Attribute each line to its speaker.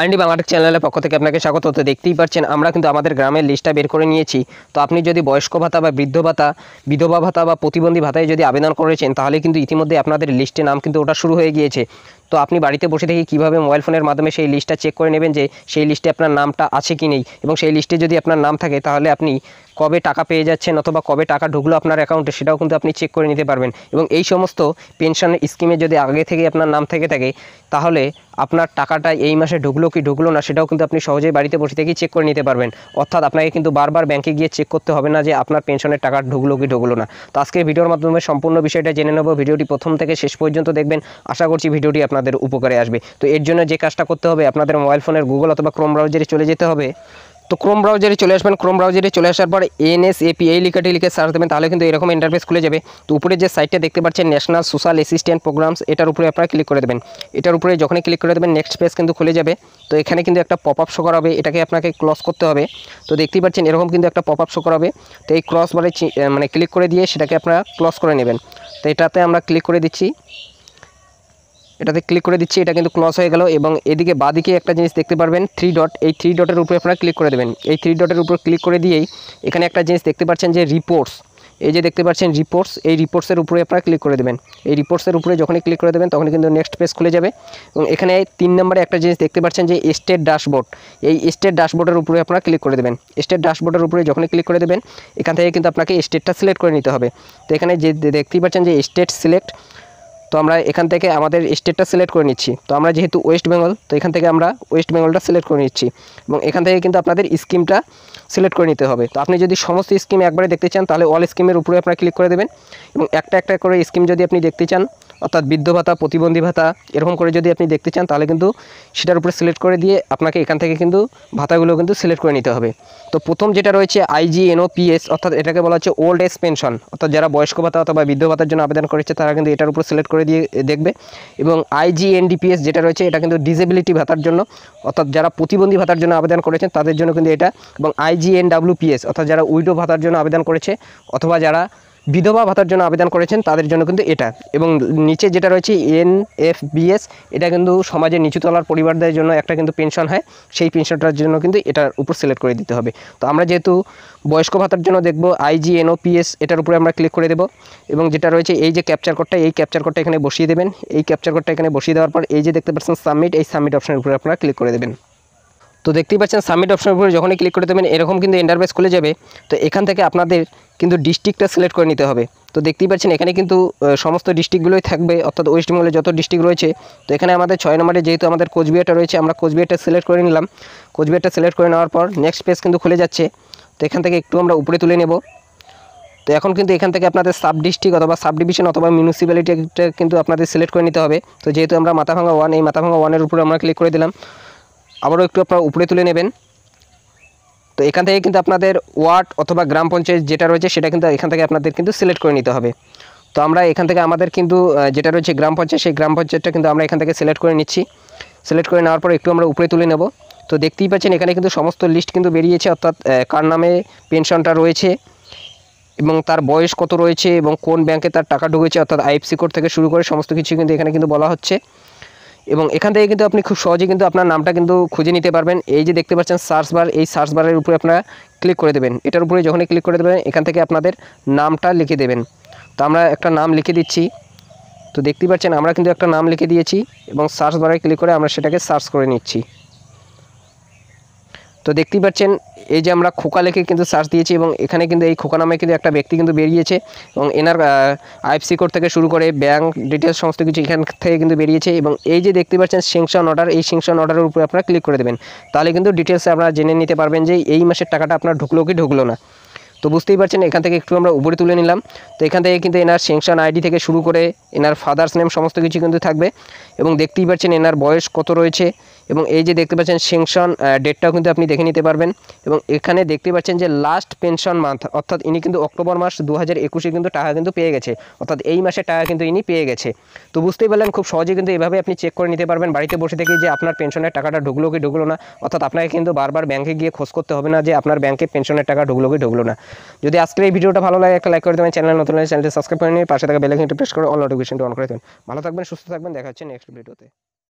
Speaker 1: আইনডি বাংলাটেক চ্যানেলের পক্ষ থেকে আপনাকে স্বাগত তো দেখতেই পাচ্ছেন আমরা কিন্তু আমাদের গ্রামের লিস্টটা বের করে নিয়েছি তো আপনি যদি বয়স্ক ভাতা বা বৃদ্ধ ভাতা বিধবা ভাতা বা প্রতিবন্ধী ভাতায় যদি আবেদন করেছেন তাহলে কিন্তু ইতিমধ্যে আপনাদের লিস্টে নাম কিন্তু ওটা শুরু হয়ে গিয়েছে তো আপনি বাড়িতে বসে থেকে কীভাবে মোবাইল ফোনের মাধ্যমে সেই লিস্টটা চেক করে নেবেন যে সেই লিস্টে আপনার নামটা আছে কি নেই এবং সেই লিস্টে যদি আপনার নাম থাকে তাহলে আপনি কবে টাকা পেয়ে যাচ্ছেন অথবা কবে টাকা ঢুকলো আপনার অ্যাকাউন্টে সেটাও কিন্তু আপনি চেক করে নিতে পারবেন এবং এই সমস্ত পেনশনের স্কিমে যদি আগে থেকে আপনার নাম থেকে থাকে তাহলে আপনার টাকাটা এই মাসে ঢুকলো কি ঢুকলো না সেটাও কিন্তু আপনি সহজেই বাড়িতে বসে থেকেই চেক করে নিতে পারবেন অর্থাৎ আপনাকে কিন্তু বারবার ব্যাংকে গিয়ে চেক করতে হবে না যে আপনার পেনশনের টাকা ঢুকলো কি ঢুকলো না তো আজকের ভিডিওর মাধ্যমে সম্পূর্ণ বিষয়টা জেনে নেবো ভিডিওটি প্রথম থেকে শেষ পর্যন্ত দেখবেন আশা করছি ভিডিওটি আপনাদের উপকারে আসবে তো এর জন্য যে কাজটা করতে হবে আপনাদের মোবাইল ফোনের গুগল অথবা ক্রোম ব্রাউজারে চলে যেতে হবে তো ক্রোম ব্রাউজারে চলে আসবেন ক্রোম ব্রাউজারে চলে আসার পর এনএসএপি এই লেখাটি লিখে সার্চ দেবেন তাহলে কিন্তু এরকম ইন্টারফেস খুলে যাবে তো উপরে যে সাইটটা দেখতে পাচ্ছেন ন্যাশনাল সোশ্যাল অ্যাসিস্ট্যান্ট প্রোগ্রামস এটার উপরে আপনারা ক্লিক করে দেবেন এটার উপরে যখনই ক্লিক করে দেবেন নেক্সট পেজ কিন্তু খুলে যাবে তো এখানে কিন্তু একটা পপ আপ শো করা হবে এটাকে আপনাকে ক্লস করতে হবে তো দেখতেই পাচ্ছেন এরকম কিন্তু একটা পপ আপ শো করা হবে তো এই ক্রস বারে মানে ক্লিক করে দিয়ে সেটাকে আপনারা ক্লস করে নেবেন তো এটাতে আমরা ক্লিক করে দিচ্ছি এটাতে ক্লিক করে দিচ্ছি এটা কিন্তু ক্লস হয়ে গেল এবং এদিকে বাদিকে একটা জিনিস দেখতে পারবেন থ্রি ডট এই থ্রি ডটের উপরে আপনারা ক্লিক করে দেবেন এই থ্রি ডটের উপর ক্লিক করে দিয়েই এখানে একটা জিনিস দেখতে পাচ্ছেন যে রিপোর্টস এই যে দেখতে পাচ্ছেন রিপোর্টস এই রিপোর্টসের উপরে আপনারা ক্লিক করে দেবেন এই রিপোর্টসের উপরে যখনই ক্লিক করে দেবেন তখনই কিন্তু নেক্সট পেজ খুলে যাবে এবং এখানে তিন নম্বরে একটা জিনিস দেখতে পাচ্ছেন যে স্টেট ড্যাশবোর্ড এই স্টেট ড্যাশবোর্ডের উপরে আপনারা ক্লিক করে দেবেন স্টেট ড্যাশবোর্ডের উপরে যখনই ক্লিক করে দেবেন এখান থেকে কিন্তু আপনাকে স্টেটটা সিলেক্ট করে নিতে হবে তো এখানে যে দেখতেই পাচ্ছেন যে স্টেট সিলেক্ট তো আমরা এখান থেকে আমাদের স্টেটটা সিলেক্ট করে নিচ্ছি তো আমরা যেহেতু ওয়েস্ট বেঙ্গল তো এখান থেকে আমরা ওয়েস্ট বেঙ্গলটা সিলেক্ট করে নিচ্ছি এবং এখান থেকে কিন্তু আপনাদের স্কিমটা সিলেক্ট করে নিতে হবে তো আপনি যদি সমস্ত স্কিম একবারে দেখতে চান তাহলে অল স্কিমের উপরে আপনারা ক্লিক করে দেবেন এবং একটা একটা করে স্কিম যদি আপনি দেখতে চান অর্থাৎ বৃদ্ধ ভাতা প্রতিবন্ধী ভাতা এরকম করে যদি আপনি দেখতে চান তাহলে কিন্তু সেটার উপরে সিলেক্ট করে দিয়ে আপনাকে এখান থেকে কিন্তু ভাতাগুলো কিন্তু সিলেক্ট করে নিতে হবে তো প্রথম যেটা রয়েছে আইজিএনওপিএস অর্থাৎ এটাকে বলা হচ্ছে ওল্ড এজ পেনশন অর্থাৎ যারা বয়স্ক ভাতা অথবা বৃদ্ধ ভাতার জন্য আবেদন করেছে তারা কিন্তু এটার উপর সিলেক্ট করে দিয়ে দেখবে এবং আইজিএনডিপিএস যেটা রয়েছে এটা কিন্তু ডিসেবিলিটি ভাতার জন্য অর্থাৎ যারা প্রতিবন্ধী ভাতার জন্য আবেদন করেছেন তাদের জন্য কিন্তু এটা এবং আই আইজিএনডাব্লিউপিএস অর্থাৎ যারা উইডো ভাতার জন্য আবেদন করেছে অথবা যারা বিধবা ভাতার জন্য আবেদন করেছেন তাদের জন্য কিন্তু এটা এবং নিচে যেটা রয়েছে এনএফবিএস এটা কিন্তু সমাজের নিচুতলার পরিবারদের জন্য একটা কিন্তু পেনশন হয় সেই পেনশনটার জন্য কিন্তু এটার উপর সিলেক্ট করে দিতে হবে তো আমরা যেহেতু বয়স্ক ভাতার জন্য দেখব আইজিএনওপিএস এটার উপরে আমরা ক্লিক করে দেব এবং যেটা রয়েছে এই যে ক্যাপচার কোডটা এই ক্যাপচার কোডটা এখানে বসিয়ে দেবেন এই ক্যাপচার কোডটা এখানে বসিয়ে দেওয়ার পর এই যে দেখতে পাচ্ছেন সাবমিট এই সাবমিট অপশানের উপরে আপনারা ক্লিক করে দেবেন তো দেখতেই পাচ্ছেন সাবমিট অপশনের উপরে যখনই ক্লিক করে দেবেন এরকম কিন্তু ইন্টারভেস খুলে যাবে তো এখান থেকে আপনাদের কিন্তু ডিস্ট্রিক্টটা সিলেক্ট করে নিতে হবে তো দেখতেই পাচ্ছেন এখানে কিন্তু সমস্ত ডিস্ট্রিক্টগুলোই থাকবে অর্থাৎ ওয়েস্ট বেঙ্গলে যত ডিস্ট্রিক্ট রয়েছে তো এখানে আমাদের ছয় নম্বরে যেহেতু আমাদের কোচবিহারটা রয়েছে আমরা কোচবিহারটা সিলেক্ট করে নিলাম কোচবিহারটা সিলেক্ট করে নেওয়ার পর নেক্সট পেজ কিন্তু খুলে যাচ্ছে তো এখান থেকে একটু আমরা উপরে তুলে নেব তো এখন কিন্তু এখান থেকে আপনাদের সাব ডিস্ট্রিক্ট অথবা সাব ডিভিশন অথবা মিউনিসিপ্যালিটিটা কিন্তু আপনাদের সিলেক্ট করে নিতে হবে তো যেহেতু আমরা মাথাভাঙা ওয়ান এই মাথাভাঙা ওয়ানের উপরে আমরা ক্লিক করে দিলাম আবারও একটু আপনারা উপরে তুলে নেবেন তো এখান থেকে কিন্তু আপনাদের ওয়ার্ড অথবা গ্রাম পঞ্চায়েত যেটা রয়েছে সেটা কিন্তু এখান থেকে আপনাদের কিন্তু সিলেক্ট করে নিতে হবে তো আমরা এখান থেকে আমাদের কিন্তু যেটা রয়েছে গ্রাম পঞ্চায়েত সেই গ্রাম পঞ্চায়েতটা কিন্তু আমরা এখান থেকে সিলেক্ট করে নিচ্ছি সিলেক্ট করে নেওয়ার পর একটু আমরা উপরে তুলে নেব তো দেখতেই পাচ্ছেন এখানে কিন্তু সমস্ত লিস্ট কিন্তু বেরিয়েছে অর্থাৎ কার নামে পেনশনটা রয়েছে এবং তার বয়স কত রয়েছে এবং কোন ব্যাংকে তার টাকা ঢুকেছে অর্থাৎ আইএফসি কোড থেকে শুরু করে সমস্ত কিছু কিন্তু এখানে কিন্তু বলা হচ্ছে এবং এখান থেকে কিন্তু আপনি খুব সহজে কিন্তু আপনার নামটা কিন্তু খুঁজে নিতে পারবেন এই যে দেখতে পাচ্ছেন সার্চ বার এই সার্চ বারের উপরে আপনারা ক্লিক করে দেবেন এটার উপরে যখনই ক্লিক করে দেবেন এখান থেকে আপনাদের নামটা লিখে দেবেন তো আমরা একটা নাম লিখে দিচ্ছি তো দেখতেই পাচ্ছেন আমরা কিন্তু একটা নাম লিখে দিয়েছি এবং সার্চ বারে ক্লিক করে আমরা সেটাকে সার্চ করে নিচ্ছি তো দেখতেই পাচ্ছেন এই যে আমরা খোকা লেখে কিন্তু সার্চ দিয়েছি এবং এখানে কিন্তু এই খোকা নামে কিন্তু একটা ব্যক্তি কিন্তু বেরিয়েছে এবং এনার আইএফসি কোড থেকে শুরু করে ব্যাঙ্ক ডিটেলস সমস্ত কিছু এখান থেকে কিন্তু বেরিয়েছে এবং এই যে দেখতে পাচ্ছেন সেংশন অর্ডার এই সেংশন অর্ডারের উপরে আপনারা ক্লিক করে দেবেন তাহলে কিন্তু ডিটেলসে আপনারা জেনে নিতে পারবেন যে এই মাসের টাকাটা আপনার ঢুকলো কি ঢুকলো না তো বুঝতেই পারছেন এখান থেকে একটু আমরা উপরে তুলে নিলাম তো এখান থেকে কিন্তু এনার সেংশন আইডি থেকে শুরু করে এনার ফাদার্স নেম সমস্ত কিছু কিন্তু থাকবে এবং দেখতেই পাচ্ছেন এনার বয়স কত রয়েছে এবং এই যে দেখতে পাচ্ছেন সেংশন ডেটটাও কিন্তু আপনি দেখে নিতে পারবেন এবং এখানে দেখতে পাচ্ছেন যে লাস্ট পেনশন মান্থ অর্থাৎ ইনি কিন্তু অক্টোবর মাস দু হাজার একুশে কিন্তু টাকা কিন্তু পেয়ে গেছে অর্থাৎ এই মাসে টাকা কিন্তু ইনি পেয়ে গেছে তো বুঝতেই পারলেন খুব সহজে কিন্তু এভাবে আপনি চেক করে নিতে পারবেন বাড়িতে বসে থেকে যে আপনার পেনশনের টাকাটা ঢুকলো কি ঢুকলো না অর্থাৎ আপনাকে কিন্তু বারবার ব্যাংকে গিয়ে খোঁজ করতে হবে না যে আপনার ব্যাংকে পেনশনের টাকা ঢুকলো কি ঢুকলো না যদি আজকের এই ভিডিওটা ভালো লাগে একটা লাইক করে দেবেন চ্যানেল নতুন চ্যানেলটি সাবস্ক্রাইব করে নিন পাশে থাকা বেলাইকনটি প্রেস করে অল নোটিফিকেশনটি অন করে দেবেন ভালো থাকবেন সুস্থ থাকবেন দেখা হচ্ছে নেক্সট ভিডিওতে